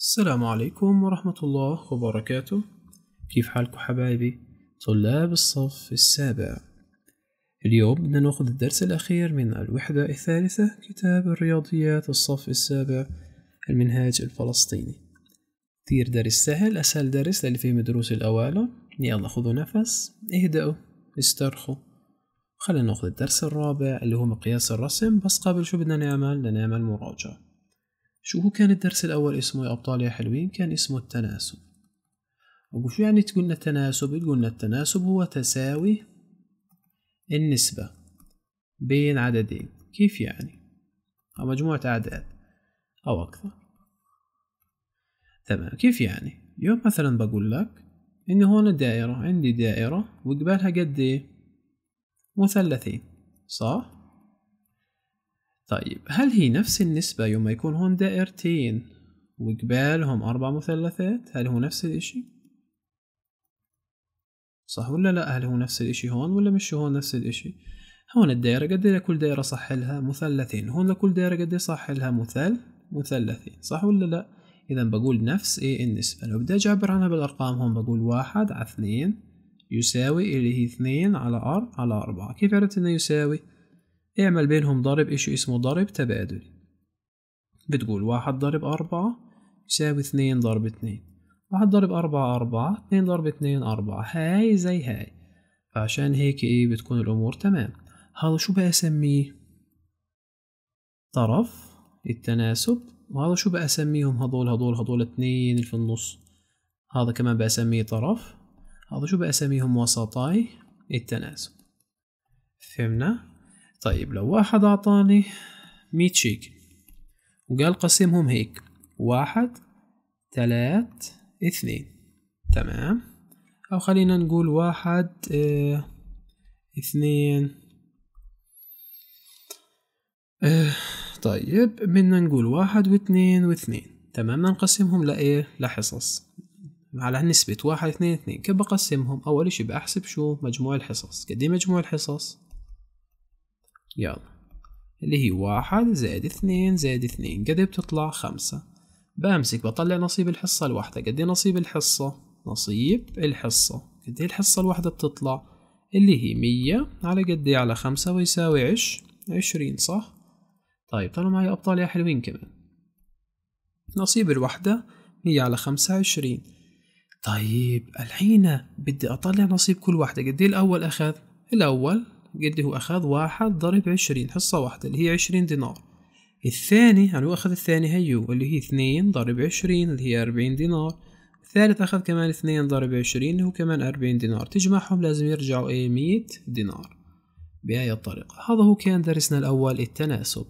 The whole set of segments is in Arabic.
السلام عليكم ورحمة الله وبركاته كيف حالكم حبايبي طلاب الصف السابع اليوم بدنا ناخذ الدرس الأخير من الوحدة الثالثة كتاب الرياضيات الصف السابع المنهاج الفلسطيني كتير درس سهل أسهل درس للي فيه دروس الأوالة يلا خذوا نفس اهدأوا استرخوا خلينا ناخذ الدرس الرابع اللي هو مقياس الرسم بس قبل شو بدنا نعمل بدنا نعمل مراجعة شو هو كان الدرس الأول اسمه يا أبطال يا حلوين كان اسمه التناسب وشو يعني تقولنا التناسب قلنا التناسب هو تساوي النسبة بين عددين كيف يعني أو مجموعة أعداد أو أكثر تمام كيف يعني يوم مثلا بقول لك إن هون دائرة عندي دائرة وقبالها قد إيه مثلثين صح طيب هل هي نفس النسبة يوم يكون هون دائرتين وقبالهم أربع مثلثات هل هو نفس الإشي؟ صح ولا لا هل هو نفس الإشي هون ولا مش هون نفس الإشي؟ هون الدائرة قد إيه لكل دائرة صح لها مثلثين هون لكل دائرة قد إيه صح لها مثل مثلثين صح ولا لا؟ إذا بقول نفس إيه النسبة لو بدي أجي أعبر عنها بالأرقام هون بقول واحد على اثنين يساوي اللي هي اثنين على أر على أربعة كيف عرفت إنه يساوي؟ اعمل بينهم ضرب إشي اسمه ضرب تبادلي بتقول واحد ضرب أربعة يساوي اثنين ضرب اثنين واحد ضرب أربعة أربعة اثنين ضرب اثنين أربعة هاي زي هاي فعشان هيك إيه بتكون الأمور تمام هذا شو بسميه طرف التناسب وهذا شو بسميهم هذول هذول هذول اثنين اللي في النص هذا كمان بسميه طرف هذا شو بسميهم وسطاي التناسب فهمنا طيب لو واحد أعطاني مية شيكل وقال قسمهم هيك واحد تلات اثنين تمام أو خلينا نقول واحد اه اثنين اه طيب بدنا نقول واحد واثنين واثنين تمام نقسمهم لإيه لحصص على نسبة واحد اثنين اثنين كيف بقسمهم أول إشي بحسب شو مجموع الحصص قد إيه مجموع الحصص يلا اللي هي واحد زائد اثنين زائد اثنين قد إيه بتطلع خمسة بمسك بطلع نصيب الحصة الواحدة قد إيه نصيب الحصة نصيب الحصة قد إيه الحصة الواحدة بتطلع اللي هي مية على قد على خمسة ويساوي عش عشرين صح طيب طالما معي أبطال يا حلوين كمان نصيب الوحدة مية على خمسة عشرين طيب الحين بدي أطلع نصيب كل واحدة قد الأول أخذ الأول قد هو أخذ واحد ضرب عشرين حصة واحدة اللي هي عشرين دينار الثاني يعني هو أخذ الثاني هيو اللي هي اثنين ضرب عشرين اللي هي أربعين دينار الثالث أخذ كمان اثنين ضرب عشرين اللي هو كمان أربعين دينار تجمعهم لازم يرجعوا ايه مية دينار بهاي الطريقة هذا هو كان درسنا الأول التناسب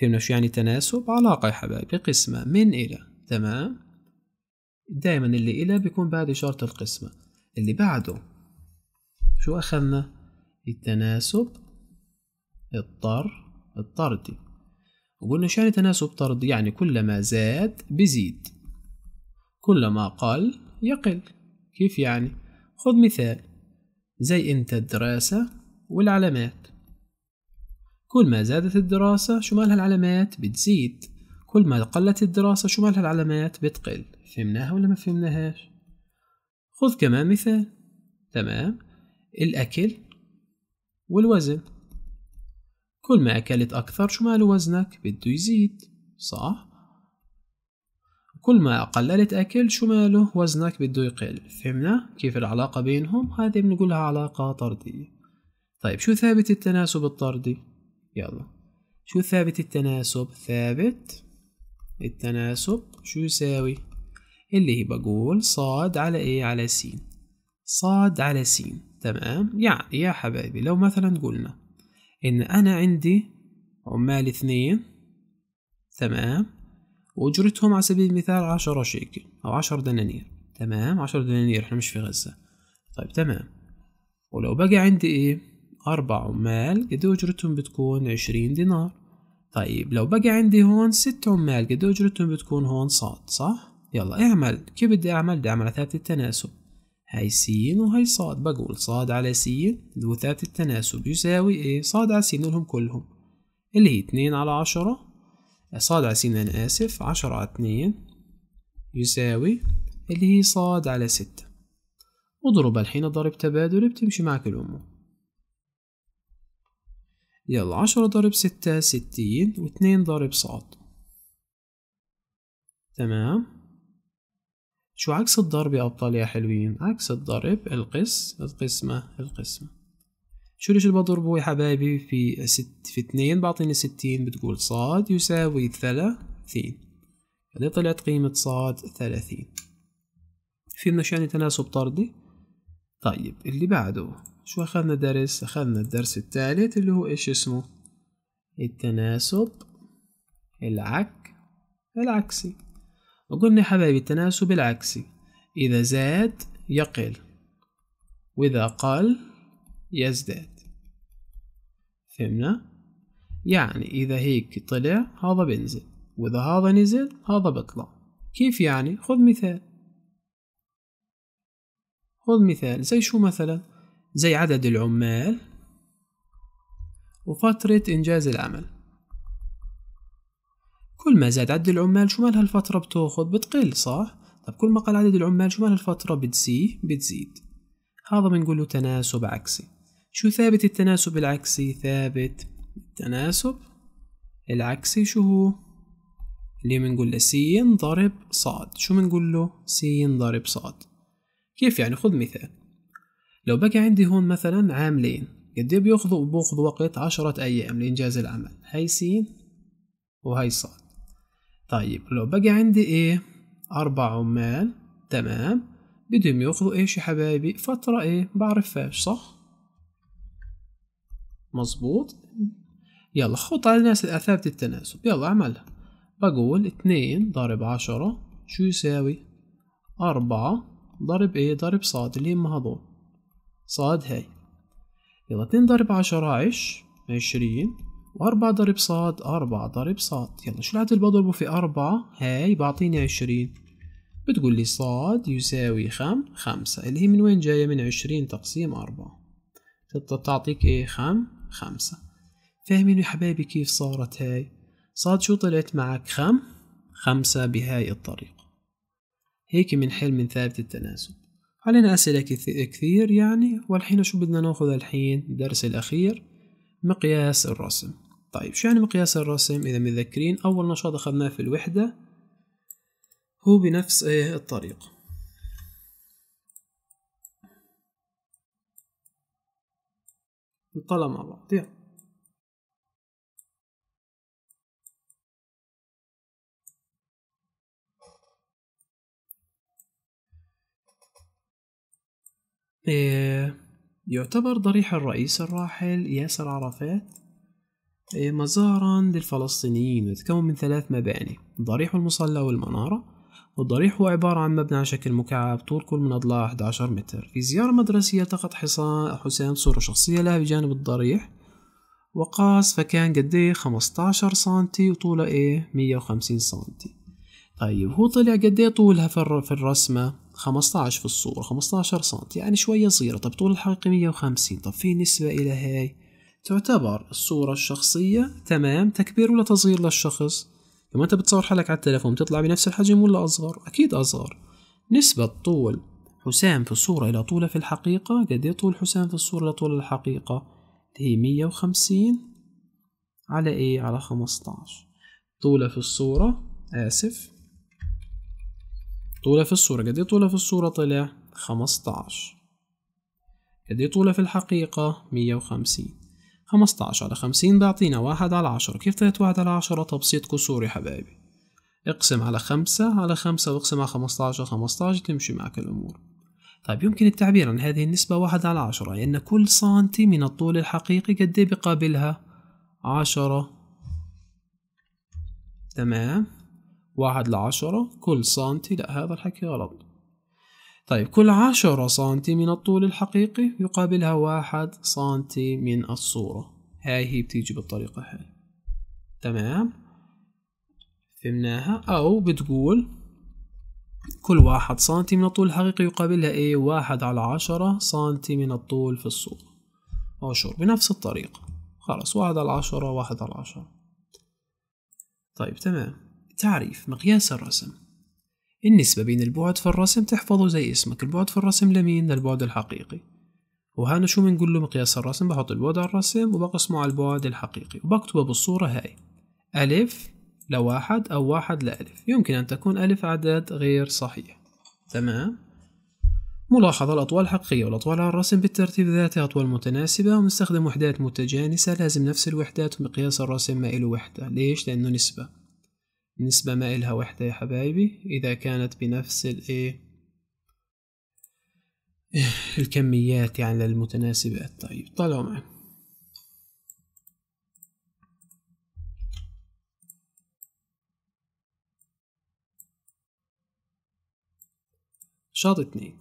فهمنا شو يعني تناسب علاقة يا حبايبي قسمة من إلى تمام دائما اللي إلى بيكون بعد إشارة القسمة اللي بعده شو أخذنا التناسب الطر الطردي وقلنا شعر تناسب طردي يعني كلما زاد بزيد كلما قل يقل كيف يعني خذ مثال زي انت الدراسة والعلامات كل ما زادت الدراسة شو مالها العلامات بتزيد كل ما قلت الدراسة شو مالها العلامات بتقل فهمناها ولا ما فهمناهاش خذ كمان مثال تمام الأكل والوزن كل ما أكلت أكثر شمال وزنك بده يزيد صح؟ كل ما قللت أكل شماله وزنك بده يقل فهمنا كيف العلاقة بينهم هذه بنقولها علاقة طردية طيب شو ثابت التناسب الطردي يلا شو ثابت التناسب ثابت التناسب شو يساوي اللي هي بقول صاد على ايه على سين صاد على سين تمام يعني يا حبايبي لو مثلا قلنا إن أنا عندي عمال اثنين تمام وأجرتهم على سبيل المثال عشرة شيكل أو عشر دنانير تمام عشر دنانير إحنا مش في غزة طيب تمام ولو بقى عندي إيه أربع عمال قد إيه أجرتهم بتكون عشرين دينار طيب لو بقى عندي هون ست عمال قد إيه أجرتهم بتكون هون صاد صح يلا اعمل كيف بدي أعمل بدي أعمل على ثابت التناسب هاي سين وهاي صاد بقول صاد على سين ذو التناسب يساوي ايه صاد على سين لهم كلهم اللي هي اتنين على عشرة صاد على سين أنا آسف عشرة على اتنين يساوي اللي هي صاد على ستة اضرب الحين ضرب تبادل بتمشي معك الأمور يلا عشرة ضرب ستة ستين واتنين ضرب صاد تمام شو عكس الضرب يا أبطال يا حلوين عكس الضرب القس القسمة القسمة شو ليش بضربه يا حبايبي في ست في اتنين بعطيني ستين بتقول صاد يساوي ثلاثين هذه طلعت قيمة صاد ثلاثين في يعني تناسب طردي طيب اللي بعده شو أخذنا درس أخذنا الدرس الثالث اللي هو إيش اسمه التناسب العك العكسي وقلنا حبايبي التناسب العكسي إذا زاد يقل وإذا قل يزداد فهمنا؟ يعني إذا هيك طلع هذا بينزل وإذا هذا نزل هذا بطلع كيف يعني؟ خذ مثال خذ مثال زي شو مثلا؟ زي عدد العمال وفترة إنجاز العمل كل ما زاد عدد العمال شو مال هالفترة بتاخد بتقل صح؟ طب كل ما قل عدد العمال شو مال هالفترة بتزيد؟ بتزيد هذا بنقوله تناسب عكسي شو ثابت التناسب العكسي؟ ثابت التناسب العكسي شو هو؟ اللي بنقول له س ضرب صاد شو بنقول له؟ س ضرب صاد كيف يعني خذ مثال لو بقى عندي هون مثلا عاملين قد ايه بياخذوا بياخذوا وقت عشرة أيام لإنجاز العمل هاي س وهاي صاد طيب لو بقى عندي ايه أربع عمال تمام بدهم ياخذوا ايش يا حبايبي فترة ايه بعرفهاش صح مظبوط يلا خط على الناس ثابت التناسب يلا اعملها بقول اتنين ضرب عشرة شو يساوي أربعة ضرب ايه ضرب صاد اللي هم هذول صاد هاي يلا اتنين ضرب عشرة عش عشرين وأربعة ضرب صاد أربعة ضرب صاد يلا شو العدد اللي بضربه في أربعة هاي بعطيني عشرين بتقول لي صاد يساوي خم خمسة اللي هي من وين جاية من عشرين تقسيم أربعة تعطيك إيه خم خمسة فاهمين يا حبايبي كيف صارت هاي صاد شو طلعت معك خم خمسة بهاي الطريقة هيك من حل من ثابت التناسب علينا أسئلة كثير يعني والحين شو بدنا ناخذ الحين الدرس الأخير مقياس الرسم طيب شو يعني مقياس الرسم إذا متذكرين أول نشاط أخذناه في الوحدة هو بنفس إيه، الطريق نطلع مع بعض يلا إيه، يعتبر ضريح الرئيس الراحل ياسر عرفات إيه، مزارا للفلسطينيين يتكون من ثلاث مباني الضريح والمصلى والمنارة والضريح هو عبارة عن مبنى على شكل مكعب طول كل من أضلاعه 11 متر في زيارة مدرسية التقط حسام حسام صورة شخصية لها بجانب الضريح وقاس فكان قد ايه 15 سنتي وطوله ايه 150 سنتي طيب هو طلع قد ايه طولها في الرسمة 15 في الصورة 15 سنتي يعني شوية صغيرة طب طول الحقيقي 150 طب في نسبة إلى هاي تعتبر الصورة الشخصية تمام تكبير ولا تصغير للشخص لما أنت بتصور حالك على التلفون بتطلع بنفس الحجم ولا أصغر أكيد أصغر نسبة طول حسام في الصورة إلى طوله في الحقيقة قد إيه طول حسام في الصورة إلى طول الحقيقة هي مية وخمسين على إيه على خمسطعش طوله في الصورة آسف طوله في الصورة قد إيه طوله في الصورة طلع خمسطعش قد إيه طوله في الحقيقة مية وخمسين 15 على 50 بيعطينا واحد على عشرة كيف طلعت واحد على عشرة تبسيط كسور يا حبايبي اقسم على خمسة على خمسة واقسم على على 15 تمشي معك الأمور طيب يمكن التعبير عن هذه النسبة واحد على عشرة لأن كل سنتي من الطول الحقيقي قد إيه بقابلها عشرة تمام واحد لعشرة كل سنتي لا هذا الحكي غلط طيب كل عشرة سنتي من الطول الحقيقي يقابلها واحد سنتي من الصورة هاي هي بتيجي بالطريقة هاي تمام فهمناها أو بتقول كل واحد سنتي من الطول الحقيقي يقابلها ايه واحد على عشرة سنتي من الطول في الصورة أشهر بنفس الطريقة خلاص واحد على عشرة واحد على عشرة طيب تمام تعريف مقياس الرسم النسبة بين البعد في الرسم تحفظه زي اسمك البعد في الرسم لمين للبعد الحقيقي وهنا شو بنقول له مقياس الرسم بحط البعد على الرسم وبقسمه على البعد الحقيقي وبكتبه بالصورة هاي ألف لواحد أو واحد لألف يمكن أن تكون ألف عدد غير صحيح تمام ملاحظة الأطوال الحقيقية والأطوال على الرسم بالترتيب ذاتي أطوال متناسبة ونستخدم وحدات متجانسة لازم نفس الوحدات ومقياس الرسم ما إله وحدة ليش؟ لأنه نسبة نسبة ما إلها وحدة يا حبايبي إذا كانت بنفس الإيه إيه، الكميات يعني للمتناسبات طيب طلعوا معي شاط اثنين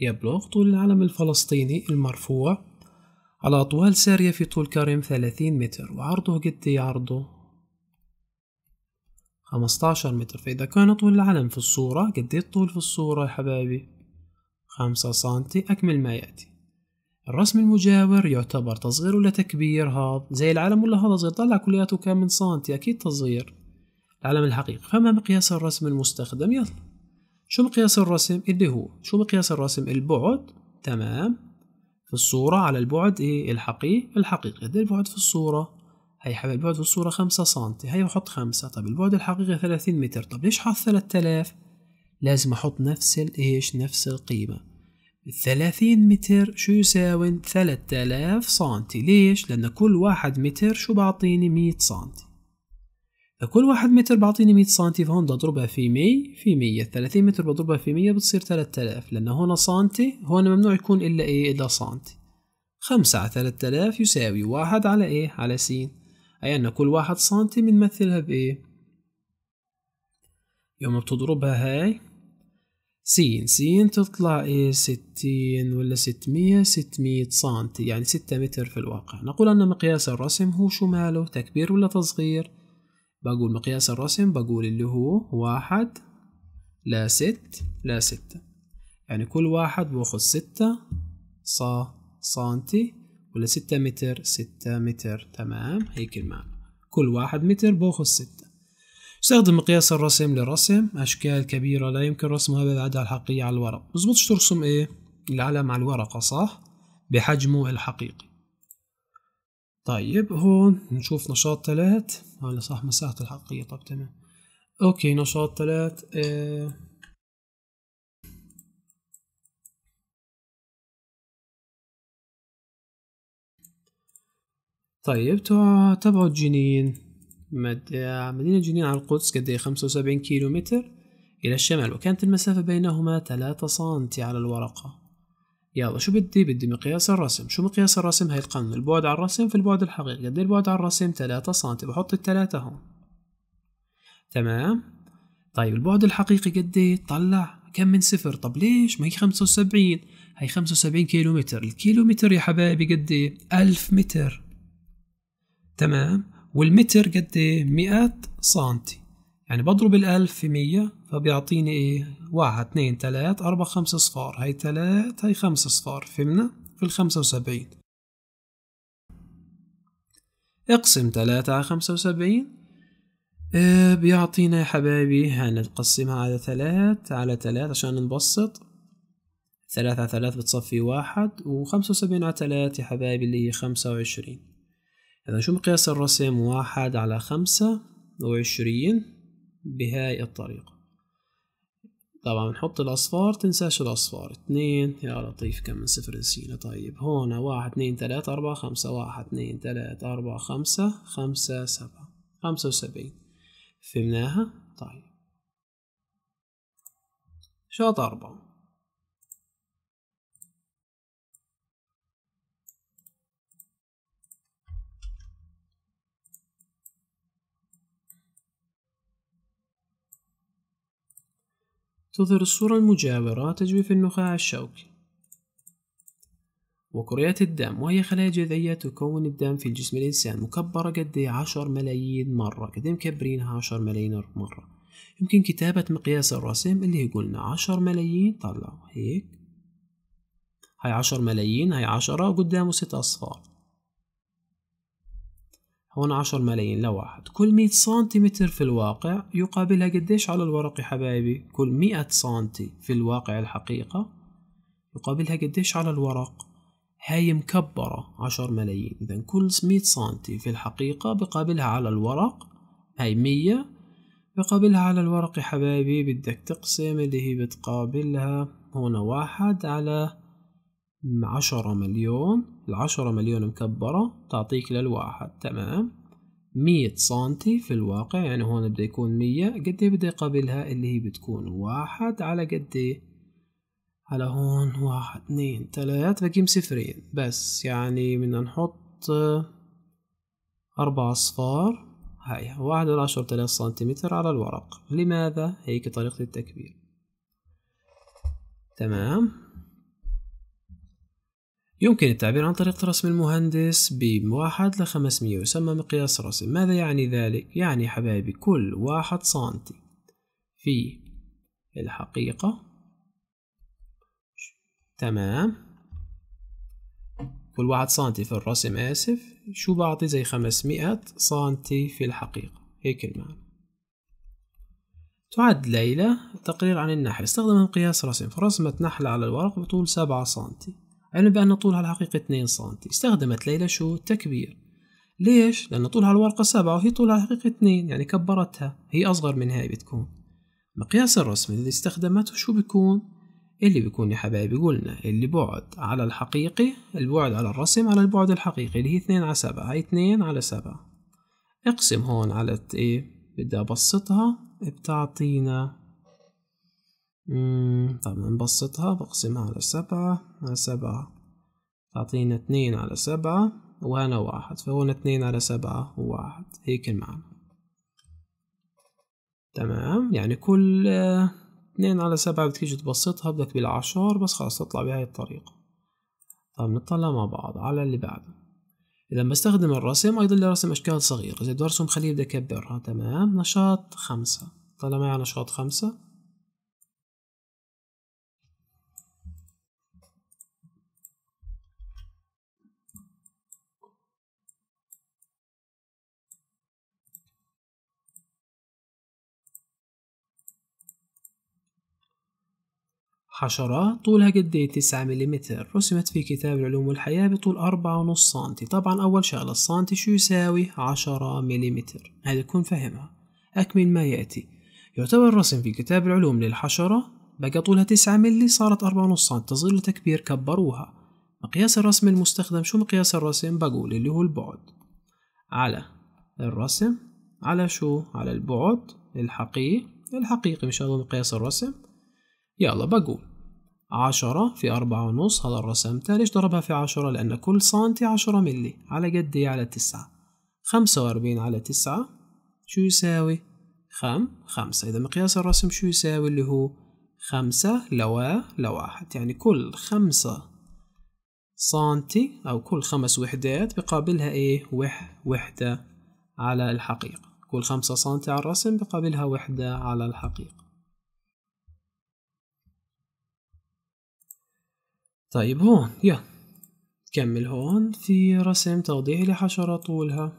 يبلغ طول العلم الفلسطيني المرفوع على أطوال سارية في طول كريم 30 متر وعرضه قد عرضه 15 متر فإذا كان طول العلم في الصورة قد الطول في الصورة يا حبايبي خمسة سنتي أكمل ما يأتي الرسم المجاور يعتبر تصغير ولا تكبير هذا زي العلم ولا هذا صغير طلع كلياته كام من سنتي أكيد تصغير العلم الحقيقي فما مقياس الرسم المستخدم يلا شو مقياس الرسم اللي هو شو مقياس الرسم البعد تمام في الصورة على البعد إيه الحقيقي الحقيقي قد البعد في الصورة هيحب البعد في الصورة خمسة سنتي هي بحط خمسة طب البعد الحقيقي ثلاثين متر طب ليش حط ثلاثة آلاف لازم أحط نفس الإيش نفس القيمة الثلاثين متر شو يساوي ثلاثة آلاف سنتي ليش لأن كل واحد متر شو بعطيني مية سنتي لكل واحد متر بعطيني مية سنتي فهون بدي اضربها في مي في مية ثلاثين متر بضربها في مية بتصير ثلاثة آلاف لأن هون سنتي هون ممنوع يكون إلا إيه إلا سنتي خمسة على ثلاثة آلاف يساوي واحد على إيه على سين أي أن كل واحد سنتي بنمثلها بإيه يوم بتضربها هاي سين سين تطلع إيه ستين ولا ستمية ستمية سنتي يعني ستة متر في الواقع نقول أن مقياس الرسم هو شو ماله تكبير ولا تصغير بقول مقياس الرسم بقول اللي هو واحد لا ست لا ستة يعني كل واحد باخذ ستة ص سنتي ولا ستة متر ستة متر تمام هيك المعنى كل واحد متر باخذ ستة استخدم مقياس الرسم لرسم أشكال كبيرة لا يمكن رسمها بالعدة الحقيقية على الورق مزبوطش ترسم إيه العلم على الورقة صح بحجمه الحقيقي طيب هون نشوف نشاط ثلاث هلا صح مساحته الحقيقية طب تمام اوكي نشاط ثلاث آه. طيب تبعوا جنين مد... مدينة جنين على القدس قد ايه خمسة وسبعين كيلو متر إلى الشمال وكانت المسافة بينهما ثلاثة سنتي على الورقة يلا شو بدي بدي مقياس الرسم شو مقياس الرسم هاي القانون البعد على الرسم في البعد الحقيقي قد إيه البعد على الرسم 3 سم بحط الثلاثة هون تمام طيب البعد الحقيقي قد ايه طلع كم من صفر طب ليش ما هي 75 هي 75 كيلو متر الكيلومتر يا حبايبي قد ايه 1000 متر تمام والمتر قد ايه 100 سنتي يعني بضرب الألف في مية فبيعطيني إيه واحد اثنين ثلاث أربعة خمسة صفار هاي ثلاث هاي خمسة صفار فهمنا في الخمسة وسبعين اقسم ثلاثة على خمسة وسبعين اه بيعطينا يا حبايبي هنقسمها يعني على ثلاث على ثلاث عشان نبسط ثلاثة على ثلاث بتصفي واحد وخمسة وسبعين على ثلاث يا حبايبي اللي هي خمسة وعشرين إذا شو مقياس الرسم واحد على خمسة وعشرين بهاي الطريقة طبعا بنحط الأصفار تنساش الأصفار اتنين يا لطيف كم من صفر نسينا طيب هون واحد اتنين تلاتة أربعة خمسة واحد اتنين تلاتة أربعة خمسة خمسة سبعة خمسة وسبعين فهمناها طيب شوط أربعة تظهر الصورة المجاورة في النخاع الشوكي وكريات الدم وهي خلايا جذعية تكون الدم في جسم الإنسان مكبرة قد إيه؟ عشر ملايين مرة قد إيه مكبرينها عشر ملايين مرة يمكن كتابة مقياس الرسم اللي يقولنا عشر ملايين طلع هيك هاي عشر ملايين هاي عشرة قدامه ست أصفار هون 10 ملايين لواحد كل 100 سنتيمتر في الواقع يقابلها قديش على الورق يا حبايبي كل 100 سنتي في الواقع الحقيقة يقابلها قديش على الورق هاي مكبرة 10 ملايين إذا كل 100 سنتي في الحقيقة بقابلها على الورق هاي 100 بقابلها على الورق يا حبايبي بدك تقسم اللي هي بتقابلها هنا واحد على عشرة مليون العشرة مليون مكبرة تعطيك للواحد تمام مية سنتي في الواقع يعني هون بده يكون مية قد إيه بده يقابلها اللي هي بتكون واحد على قد إيه؟ على هون واحد اثنين ثلاث بقيم صفرين بس يعني بدنا نحط أربع أصفار هاي واحد على عشرة آلاف سنتيمتر على الورق لماذا هيك طريقة التكبير تمام يمكن التعبير عن طريقة رسم المهندس بواحد لخمسمية يسمى مقياس رسم ماذا يعني ذلك؟ يعني حبايبي كل واحد سنتي في الحقيقة تمام كل واحد سنتي في الرسم آسف شو بعطي زي خمسمائة سنتي في الحقيقة هيك المعنى تعد ليلى تقرير عن النحل استخدم مقياس رسم فرسمت نحلة على الورق بطول سبعة سنتي علم بأن طولها الحقيقي 2 سم استخدمت ليلى شو تكبير ليش؟ لأن طولها الورقة سبعة وهي طولها الحقيقي 2 يعني كبرتها هي أصغر من هاي بتكون مقياس الرسم اللي استخدمته شو بيكون؟ اللي بيكون يا حبايبي قلنا اللي بعد على الحقيقي البعد على الرسم على البعد الحقيقي اللي هي 2 على 7 هي 2 على 7 اقسم هون على ايه بدي ابسطها بتعطينا طب نبسطها بقسمها على سبعة على سبعة تعطينا اثنين على سبعة وهنا واحد فهنا اثنين على سبعة وواحد هيك المعنى تمام يعني كل آه، اثنين على سبعة بتيجي تبسطها بدك بالعشر بس خلاص تطلع بهاي الطريقة طب نطلع مع بعض على اللي بعده إذا بستخدم الرسم أيضا رسم أشكال صغيرة إذا بدي أرسم خليه بدي أكبرها تمام نشاط خمسة طلع معي على نشاط خمسة حشرة طولها قد 9 إيه؟ ملم رسمت في كتاب العلوم والحياة بطول 4.5 سم طبعا أول شغلة السنتي شو يساوي 10 ملم هذا تكون فاهمها أكمل ما يأتي يعتبر الرسم في كتاب العلوم للحشرة بقى طولها 9 ملي صارت 4.5 سم تظل تكبير كبروها مقياس الرسم المستخدم شو مقياس الرسم بقول اللي هو البعد على الرسم على شو على البعد الحقيقي الحقيقي مش هذا مقياس الرسم يلا بقول عشرة في أربعة ونص هذا الرسمته ليش ضربها في عشرة لأن كل سنتي عشرة ملي على قد إيه على تسعة خمسة وأربعين على تسعة شو يساوي خم خمسة إذا مقياس الرسم شو يساوي اللي هو خمسة لوا لواحد يعني كل خمسة سنتي أو كل خمس وحدات بقابلها إيه وح وحدة على الحقيقة كل خمسة سنتي على الرسم بقابلها وحدة على الحقيقة طيب هون يا كمل هون في رسم توضيحي لحشرة طولها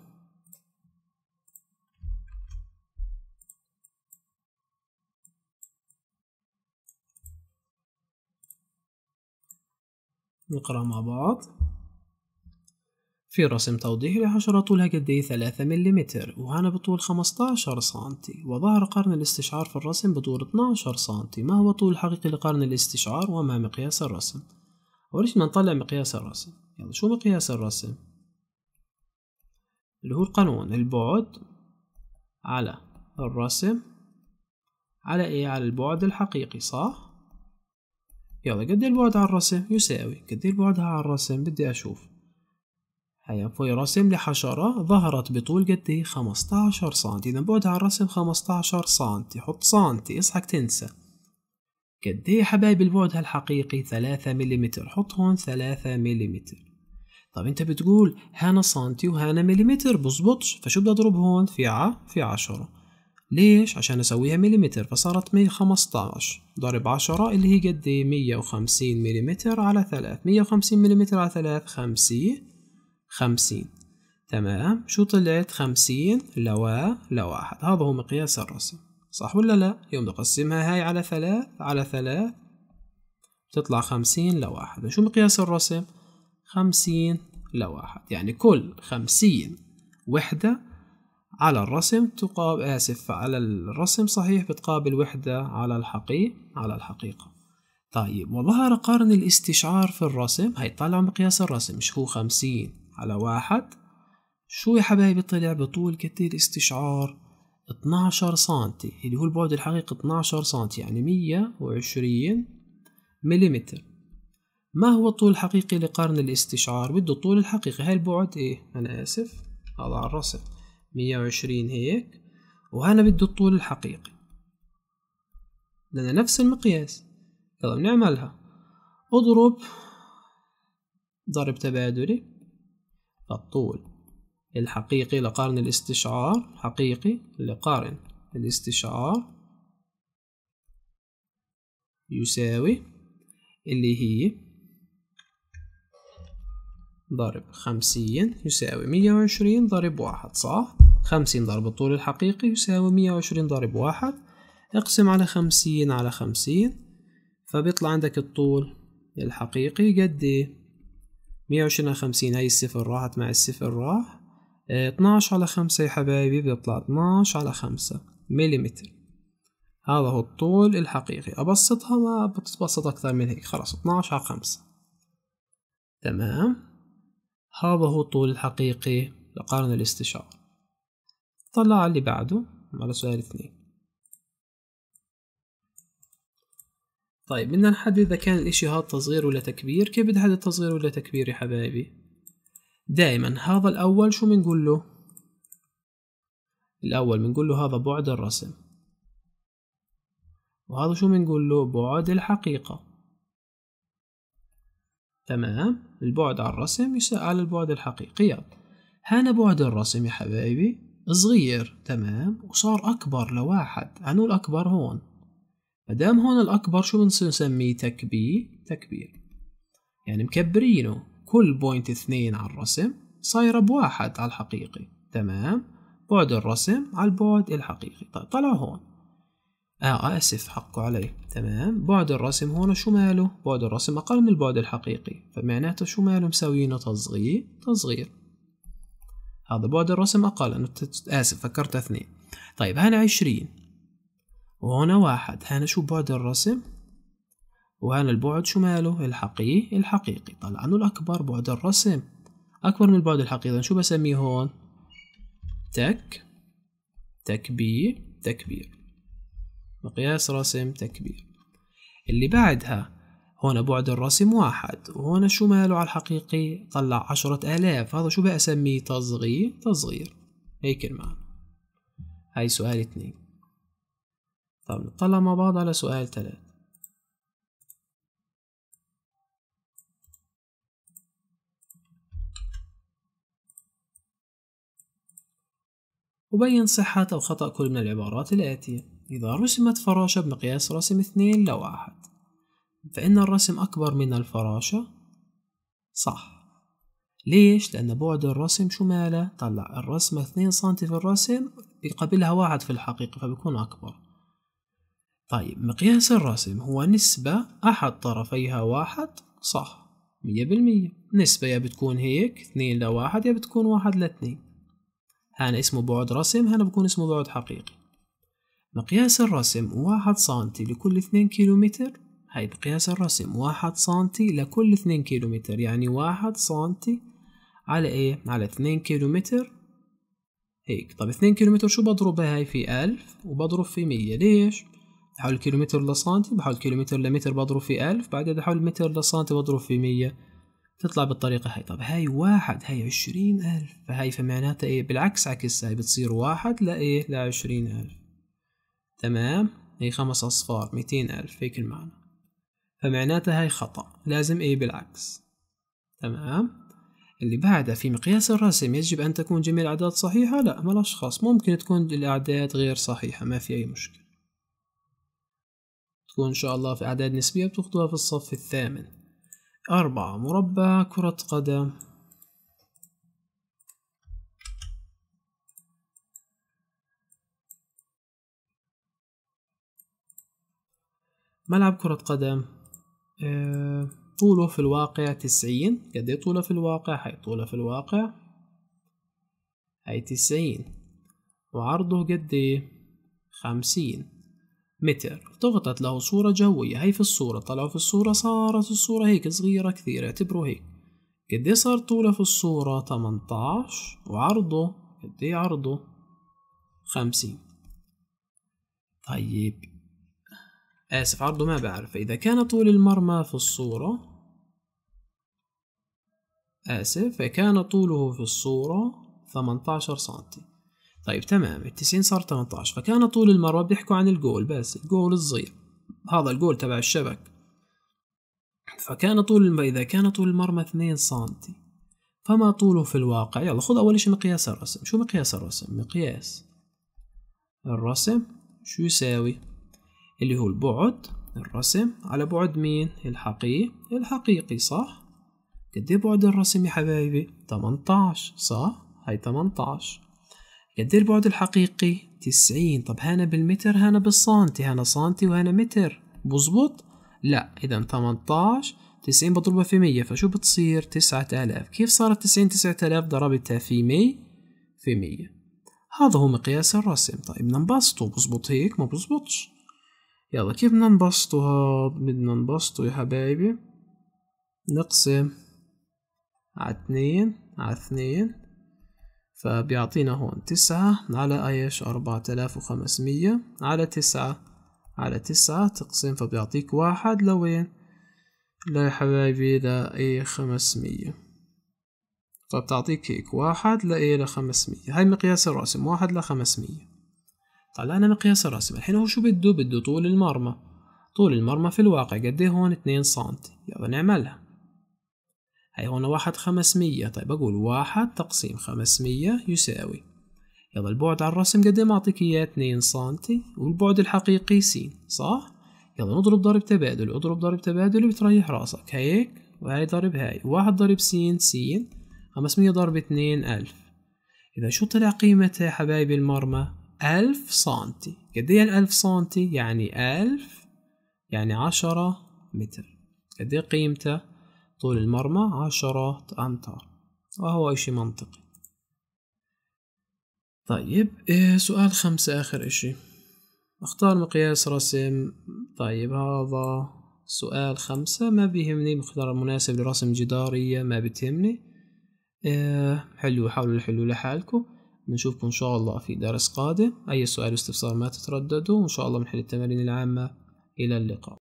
نقرأ مع بعض في رسم توضيحي لحشرة طولها قد إيه؟ ثلاثة مليمتر وهنا بطول خمستاشر سنتي وظهر قرن الاستشعار في الرسم بطول اتناشر سنتي ما هو طول حقيقي لقرن الاستشعار وما مقياس الرسم؟ أول شيء نطلع مقياس الرسم يلا شو مقياس الرسم اللي هو القانون البعد على الرسم على ايه على البعد الحقيقي صح يلا قد البعد على الرسم يساوي قد البعد على الرسم بدي اشوف هيا في رسم لحشرة ظهرت بطول قد ايه عشر سنتي اذا بعدها على الرسم عشر سنتي حط سنتي اصحك تنسى قد ايه حبايب البعد الحقيقي ثلاثة مليمتر هون ثلاثة مليمتر طب انت بتقول هانا سنتي وهانا مليمتر بزبطش فشو بدي اضرب هون في ع في عشرة ليش عشان اسويها مليمتر فصارت مية خمستاش ضرب عشرة اللي هي قد ايه مية وخمسين مليمتر على ثلاث مية وخمسين مليمتر على ثلاث خمسين خمسين تمام شو طلعت خمسين لوا لواحد هذا هو مقياس الرسم صح ولا لا يوم نقسمها هاي على ثلاث على ثلاث تطلع خمسين لواحد شو مقياس الرسم خمسين لواحد يعني كل خمسين وحدة على الرسم تقابل آه، آسف على الرسم صحيح بتقابل وحدة على الحقيقة على الحقيقة طيب وظهر قرن الاستشعار في الرسم هاي طالع مقياس الرسم مش هو خمسين على واحد شو يا حبايبي طلع بطول كتير استشعار 12 سنتي اللي هو البعد الحقيقي 12 سنتي يعني 120 ملم ما هو الطول الحقيقي لقرن الاستشعار بده الطول الحقيقي هاي البعد ايه انا اسف هذا على الرسم 120 هيك وهنا بده الطول الحقيقي لأن نفس المقياس يلا بنعملها اضرب ضرب تبادلي الطول الحقيقي لقارن الاستشعار حقيقي لقارن الاستشعار يساوي اللي هي ضرب خمسين يساوي مية وعشرين ضرب واحد صح؟ خمسين ضرب الطول الحقيقي يساوي مية وعشرين ضرب واحد اقسم على خمسين على خمسين فبيطلع عندك الطول الحقيقي قد ايه؟ مية وعشرين على خمسين هاي الصفر راحت مع الصفر راح 12 على 5 يا حبايبي بيطلع 12 على 5 مليمتر هذا هو الطول الحقيقي أبسطها ما بتتبسط أكثر من هيك خلاص 12 على 5 تمام هذا هو الطول الحقيقي لقارن الاستشارة طلع اللي بعده على سؤال اثنين طيب بدنا نحدد إذا كان الإشي هذا تصغير ولا تكبير كيف بدي أحدد تصغير ولا تكبير يا حبايبي دائما هذا الأول شو بنقول له؟ الأول بنقول له هذا بعد الرسم وهذا شو بنقول له؟ بعد الحقيقة تمام البعد على الرسم يسأل على البعد الحقيقي هنا بعد الرسم يا حبايبي صغير تمام وصار أكبر لواحد عنو الأكبر هون مدام هون الأكبر شو بنسميه تكبير تكبير يعني مكبرينه كل بوينت اثنين على الرسم صايرة بواحد على الحقيقي تمام بعد الرسم على البعد الحقيقي طيب طلع هون آه،, آه آسف حقه علي تمام بعد الرسم هون شو ماله بعد الرسم أقل من البعد الحقيقي فمعناته شو ماله مساويينه تصغير تصغير هذا بعد الرسم أقل أنا آسف فكرت اثنين طيب هنا عشرين وهنا واحد هنا شو بعد الرسم وهنا البعد شماله الحقي الحقيقي طلع أنه الأكبر بعد الرسم أكبر من البعد الحقيقي شو بسميه هون تك تكبير تكبير مقياس رسم تكبير اللي بعدها هنا بعد الرسم واحد وهنا شو ماله على الحقيقي طلع عشرة آلاف هذا شو بسميه تصغير تصغير هيك المعنى هاي سؤال اتنين طب نطلع مع بعض على سؤال تلاتة وبين صحة أو خطأ كل من العبارات الآتية إذا رسمت فراشة بمقياس رسم اثنين لواحد فإن الرسم أكبر من الفراشة صح ليش؟ لأن بعد الرسم شو ماله؟ طلع الرسمة اثنين سنتي في الرسم يقابلها واحد في الحقيقة فبيكون أكبر طيب مقياس الرسم هو نسبة أحد طرفيها واحد صح مية بالمية نسبة يا بتكون هيك اثنين لواحد يا بتكون واحد لاتنين هنا اسمه بعد رسم هنا بكون اسمه بعد حقيقي مقياس الرسم واحد سنتي لكل اثنين كيلومتر هاي مقياس الرسم واحد سنتي لكل اثنين كيلومتر يعني واحد سنتي على ايه على اثنين كيلومتر هيك طب اثنين كيلومتر شو بضربها هاي في ألف وبضرب في مية ليش بحول كيلومتر لسنتي بحول كيلومتر لمتر بضرب في ألف بعدين بحول متر لسنتي بضرب في مية تطلع بالطريقة هاي طب هاي واحد هاي عشرين ألف فهاي فمعناتها إيه بالعكس عكس هاي بتصير واحد لإيه لعشرين ألف تمام هي خمس أصفار ميتين ألف هيك المعنى فمعناتها هاي خطأ لازم إيه بالعكس تمام اللي بعدها في مقياس الرسم يجب أن تكون جميع الأعداد صحيحة لا ما الأشخاص ممكن تكون الأعداد غير صحيحة ما في أي مشكلة تكون إن شاء الله في أعداد نسبية بتاخدوها في الصف الثامن أربعة مربع كرة قدم ملعب كرة قدم آه، طوله في الواقع تسعين قد ايه طوله في الواقع هي طوله في الواقع هي تسعين وعرضه قد ايه خمسين متر ضغطت له صورة جوية هي في الصورة طلعوا في الصورة صارت الصورة هيك صغيرة كثير اعتبروا هيك قد إيه صار طوله في الصورة 18 وعرضه قد إيه عرضه 50 طيب آسف عرضه ما بعرف إذا كان طول المرمى في الصورة آسف فكان طوله في الصورة 18 سنتي طيب تمام التسعين صار 18 فكان طول المرمى بيحكوا عن الجول بس الجول الصغير هذا الجول تبع الشبك فكان طول إذا كان طول المرمى 2 سنتي فما طوله في الواقع يلا خذ أول شيء مقياس الرسم شو مقياس الرسم مقياس الرسم شو يساوي اللي هو البعد الرسم على بعد مين الحقيقي الحقيقي صح قد ايه بعد الرسم يا حبايبي 18 صح هاي 18 قد البعد الحقيقي؟ تسعين طب هنا بالمتر هنا بالسنتي هنا سنتي وهنا متر بزبط؟ لا إذا 18 90 بضربها في 100 فشو بتصير 9000 كيف صارت 90 9000 ضربتها في 100 في 100 هذا هو مقياس الرسم طيب بدنا نبسطه بزبط هيك ما بزبطش يلا كيف بدنا نبسطه هاد بدنا نبسطه يا حبايبي نقسم على 2 على 2 فبيعطينا هون تسعة على ايش أربعة آلاف وخمسمية على تسعة على تسعة تقسيم فبيعطيك واحد لوين لا يا حبايبي لأي خمسمية فبتعطيك هيك واحد لأي لخمسمية هاي مقياس الرسم واحد لخمسمية طلعنا مقياس الرسم الحين هو شو بده بده طول المرمى طول المرمى في الواقع قد إيه هون اتنين سنتي يلا نعملها هاي هون واحد خمسمية طيب أقول واحد تقسيم خمسمية يساوي يلا البعد على الرسم قد ما أعطيك إياه اتنين سنتي والبعد الحقيقي س صح؟ يلا نضرب ضرب تبادل اضرب ضرب تبادل بتريح راسك هيك وهاي ضرب هاي واحد ضرب س س خمسمية ضرب اتنين ألف إذا شو طلع قيمتها يا حبايبي المرمى ألف سنتي قد إيه الألف سنتي يعني ألف يعني عشرة متر قد إيه قيمتها طول المرمى عشرة أمتار وهو إشي منطقي طيب إيه، سؤال خمسة آخر إشي اختار مقياس رسم طيب هذا سؤال خمسة ما بيهمني مقدار مناسب لرسم جدارية ما بتهمني أه حلو حاولوا الحلو لحالكم بنشوفكم إن شاء الله في درس قادم أي سؤال واستفسار ما تترددوا وإن شاء الله بنحل التمارين العامة إلى اللقاء